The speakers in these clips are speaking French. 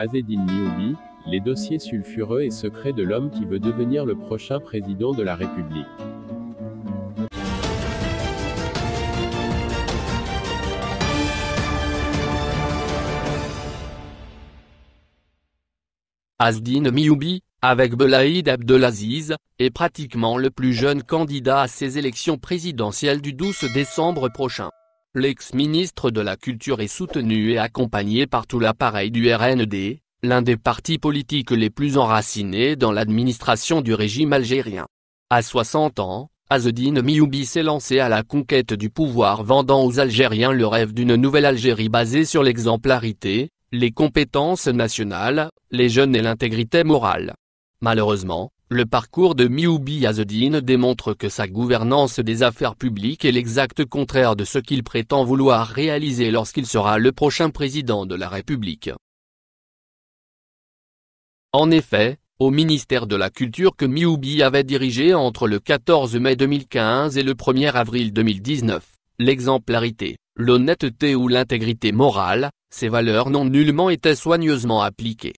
Azedine Mioubi, les dossiers sulfureux et secrets de l'homme qui veut devenir le prochain président de la République. Azedine Mioubi, avec Belaïd Abdelaziz, est pratiquement le plus jeune candidat à ces élections présidentielles du 12 décembre prochain. L'ex-ministre de la Culture est soutenu et accompagné par tout l'appareil du RND, l'un des partis politiques les plus enracinés dans l'administration du régime algérien. À 60 ans, Azedine Mioubi s'est lancé à la conquête du pouvoir vendant aux Algériens le rêve d'une nouvelle Algérie basée sur l'exemplarité, les compétences nationales, les jeunes et l'intégrité morale. Malheureusement, le parcours de Mioubi Azedine démontre que sa gouvernance des affaires publiques est l'exact contraire de ce qu'il prétend vouloir réaliser lorsqu'il sera le prochain président de la République. En effet, au ministère de la Culture que Mioubi avait dirigé entre le 14 mai 2015 et le 1er avril 2019, l'exemplarité, l'honnêteté ou l'intégrité morale, ces valeurs n'ont nullement été soigneusement appliquées.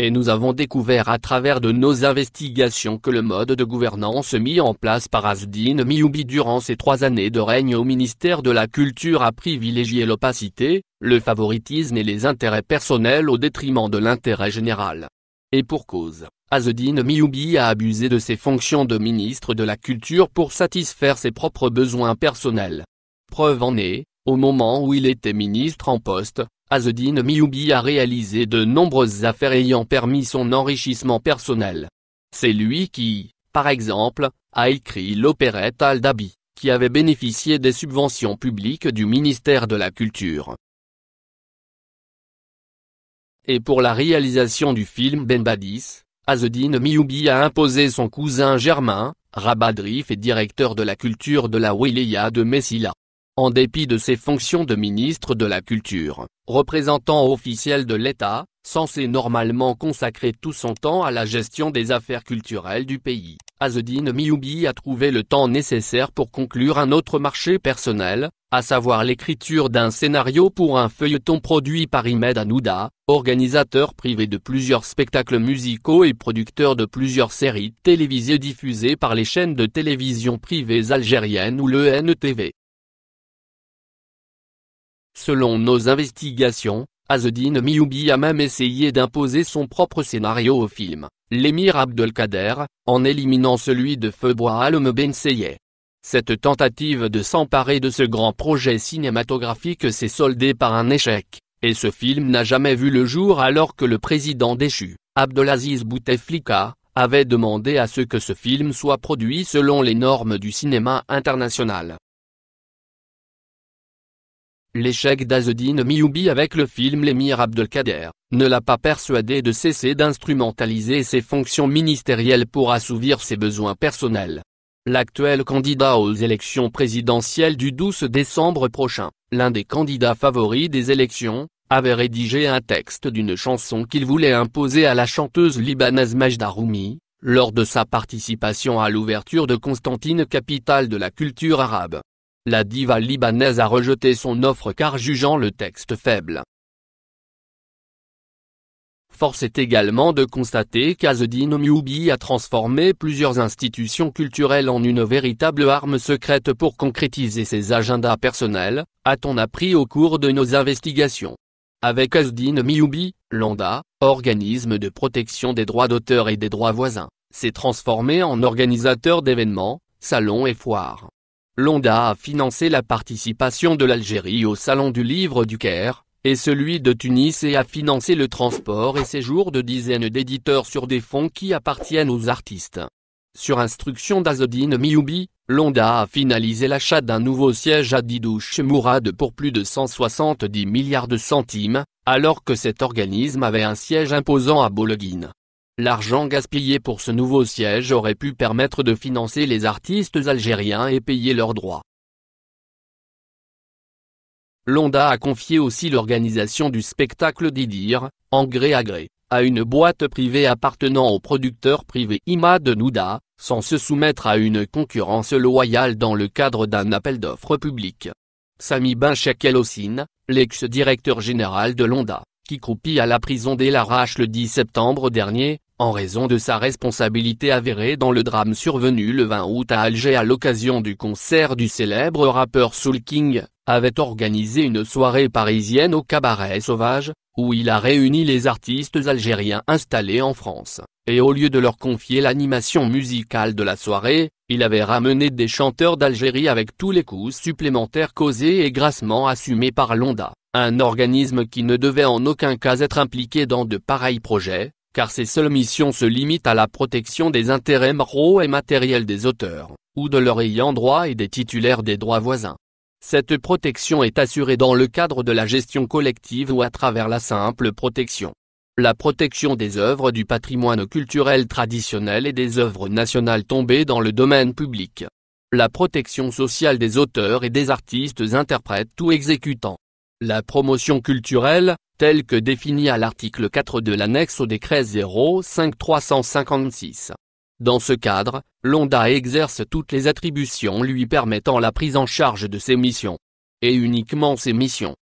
Et nous avons découvert à travers de nos investigations que le mode de gouvernance mis en place par Asdine Mioubi durant ses trois années de règne au ministère de la Culture a privilégié l'opacité, le favoritisme et les intérêts personnels au détriment de l'intérêt général. Et pour cause, Azedine Mioubi a abusé de ses fonctions de ministre de la Culture pour satisfaire ses propres besoins personnels. Preuve en est, au moment où il était ministre en poste, Azedine Mioubi a réalisé de nombreuses affaires ayant permis son enrichissement personnel. C'est lui qui, par exemple, a écrit l'opérette Al-Dabi, qui avait bénéficié des subventions publiques du ministère de la Culture. Et pour la réalisation du film Ben Badis, Azedine Miyoubi a imposé son cousin germain, Rabadrif et directeur de la culture de la Wilaya de Messila. En dépit de ses fonctions de ministre de la Culture, représentant officiel de l'État, censé normalement consacrer tout son temps à la gestion des affaires culturelles du pays, Azedine Mioubi a trouvé le temps nécessaire pour conclure un autre marché personnel, à savoir l'écriture d'un scénario pour un feuilleton produit par Imed Anouda, organisateur privé de plusieurs spectacles musicaux et producteur de plusieurs séries télévisées diffusées par les chaînes de télévision privées algériennes ou le NTV. Selon nos investigations, Azedine Mioubi a même essayé d'imposer son propre scénario au film, l'émir Abdelkader, en éliminant celui de Feubois Alme Ben Cette tentative de s'emparer de ce grand projet cinématographique s'est soldée par un échec, et ce film n'a jamais vu le jour alors que le président déchu, Abdelaziz Bouteflika, avait demandé à ce que ce film soit produit selon les normes du cinéma international. L'échec d'Azedine Mioubi avec le film L'émir Abdelkader, ne l'a pas persuadé de cesser d'instrumentaliser ses fonctions ministérielles pour assouvir ses besoins personnels. L'actuel candidat aux élections présidentielles du 12 décembre prochain, l'un des candidats favoris des élections, avait rédigé un texte d'une chanson qu'il voulait imposer à la chanteuse libanaise Majda lors de sa participation à l'ouverture de Constantine capitale de la culture arabe. La diva libanaise a rejeté son offre car jugeant le texte faible. Force est également de constater qu'Azedine Omioubi a transformé plusieurs institutions culturelles en une véritable arme secrète pour concrétiser ses agendas personnels, a-t-on appris au cours de nos investigations. Avec Azdine Mioubi, l'ANDA, organisme de protection des droits d'auteur et des droits voisins, s'est transformé en organisateur d'événements, salons et foires l'ONDA a financé la participation de l'Algérie au Salon du Livre du Caire, et celui de Tunis et a financé le transport et séjour de dizaines d'éditeurs sur des fonds qui appartiennent aux artistes. Sur instruction d'Azodine Mioubi, l'ONDA a finalisé l'achat d'un nouveau siège à Didouche Mourad pour plus de 170 milliards de centimes, alors que cet organisme avait un siège imposant à Bologuine. L'argent gaspillé pour ce nouveau siège aurait pu permettre de financer les artistes algériens et payer leurs droits. L'ONDA a confié aussi l'organisation du spectacle d'Idir, en gré à gré, à une boîte privée appartenant au producteur privé Imad Nouda, sans se soumettre à une concurrence loyale dans le cadre d'un appel d'offres public. Sami Ben l'ex-directeur général de l'ONDA, qui croupit à la prison dès l'arrache le 10 septembre dernier, en raison de sa responsabilité avérée dans le drame survenu le 20 août à Alger à l'occasion du concert du célèbre rappeur Soul King, avait organisé une soirée parisienne au Cabaret Sauvage, où il a réuni les artistes algériens installés en France, et au lieu de leur confier l'animation musicale de la soirée, il avait ramené des chanteurs d'Algérie avec tous les coûts supplémentaires causés et grassement assumés par l'ONDA, un organisme qui ne devait en aucun cas être impliqué dans de pareils projets, car ses seules missions se limitent à la protection des intérêts moraux et matériels des auteurs, ou de leurs ayants droit et des titulaires des droits voisins. Cette protection est assurée dans le cadre de la gestion collective ou à travers la simple protection. La protection des œuvres du patrimoine culturel traditionnel et des œuvres nationales tombées dans le domaine public. La protection sociale des auteurs et des artistes interprètes ou exécutants. La promotion culturelle, telle que définie à l'article 4 de l'annexe au décret 05356. Dans ce cadre, l'ONDA exerce toutes les attributions lui permettant la prise en charge de ses missions. Et uniquement ses missions.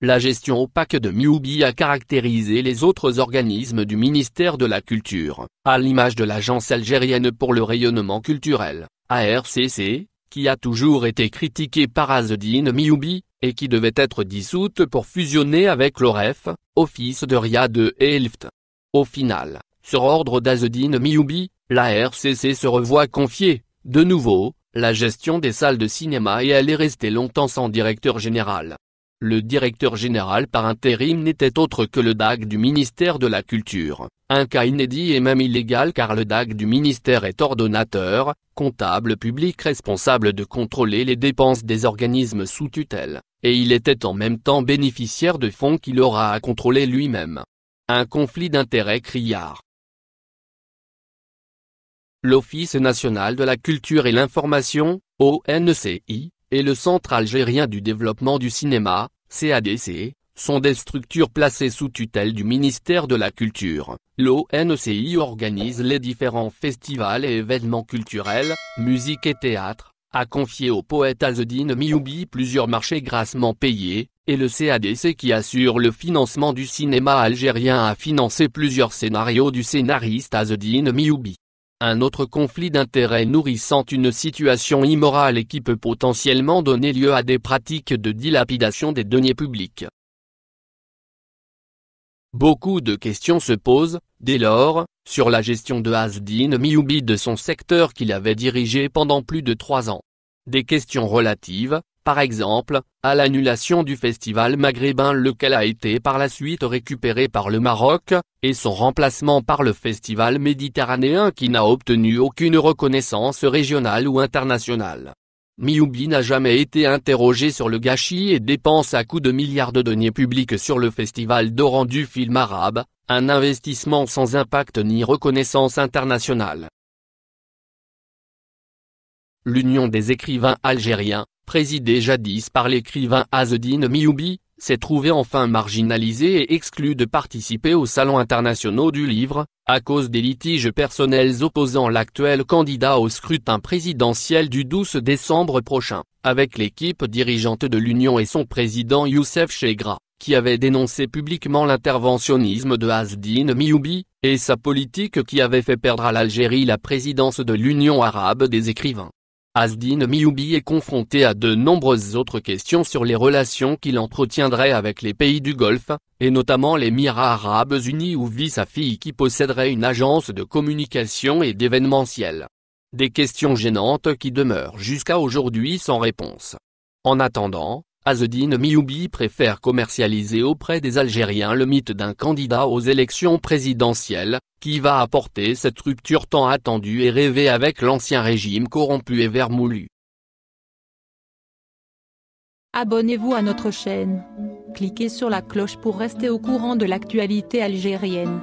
La gestion opaque de Miubi a caractérisé les autres organismes du ministère de la Culture, à l'image de l'Agence algérienne pour le rayonnement culturel, ARCC, qui a toujours été critiquée par Azedine Miyubi, et qui devait être dissoute pour fusionner avec l'OREF, office de ria et Elft. Au final, sur ordre d'Azedine Miyubi, la RCC se revoit confier, de nouveau, la gestion des salles de cinéma et elle est restée longtemps sans directeur général. Le directeur général par intérim n'était autre que le DAG du ministère de la Culture, un cas inédit et même illégal car le DAG du ministère est ordonnateur, comptable public responsable de contrôler les dépenses des organismes sous tutelle, et il était en même temps bénéficiaire de fonds qu'il aura à contrôler lui-même. Un conflit d'intérêts criard. L'Office national de la culture et l'information, ONCI, et le Centre algérien du développement du cinéma, CADC, sont des structures placées sous tutelle du ministère de la Culture. L'ONCI organise les différents festivals et événements culturels, musique et théâtre, a confié au poète Azedine Mioubi plusieurs marchés grassement payés, et le CADC qui assure le financement du cinéma algérien a financé plusieurs scénarios du scénariste Azedine Mioubi. Un autre conflit d'intérêts nourrissant une situation immorale et qui peut potentiellement donner lieu à des pratiques de dilapidation des deniers publics. Beaucoup de questions se posent, dès lors, sur la gestion de Hasdin Mioubi de son secteur qu'il avait dirigé pendant plus de trois ans. Des questions relatives, par exemple, à l'annulation du festival maghrébin lequel a été par la suite récupéré par le Maroc, et son remplacement par le festival méditerranéen qui n'a obtenu aucune reconnaissance régionale ou internationale. Mioubi n'a jamais été interrogé sur le gâchis et dépense à coups de milliards de deniers publics sur le festival d'Oran du film arabe, un investissement sans impact ni reconnaissance internationale. L'Union des écrivains algériens, présidé jadis par l'écrivain Azedine Mioubi, s'est trouvé enfin marginalisé et exclu de participer aux salons internationaux du livre, à cause des litiges personnels opposant l'actuel candidat au scrutin présidentiel du 12 décembre prochain, avec l'équipe dirigeante de l'Union et son président Youssef Chegra, qui avait dénoncé publiquement l'interventionnisme de azdine Mioubi, et sa politique qui avait fait perdre à l'Algérie la présidence de l'Union arabe des écrivains. Asdin Mioubi est confronté à de nombreuses autres questions sur les relations qu'il entretiendrait avec les pays du Golfe, et notamment les Mirats Arabes Unis où vit sa fille qui posséderait une agence de communication et d'événementiel. Des questions gênantes qui demeurent jusqu'à aujourd'hui sans réponse. En attendant, Azedine Mioubi préfère commercialiser auprès des Algériens le mythe d'un candidat aux élections présidentielles, qui va apporter cette rupture tant attendue et rêvée avec l'ancien régime corrompu et vermoulu. Abonnez-vous à notre chaîne. Cliquez sur la cloche pour rester au courant de l'actualité algérienne.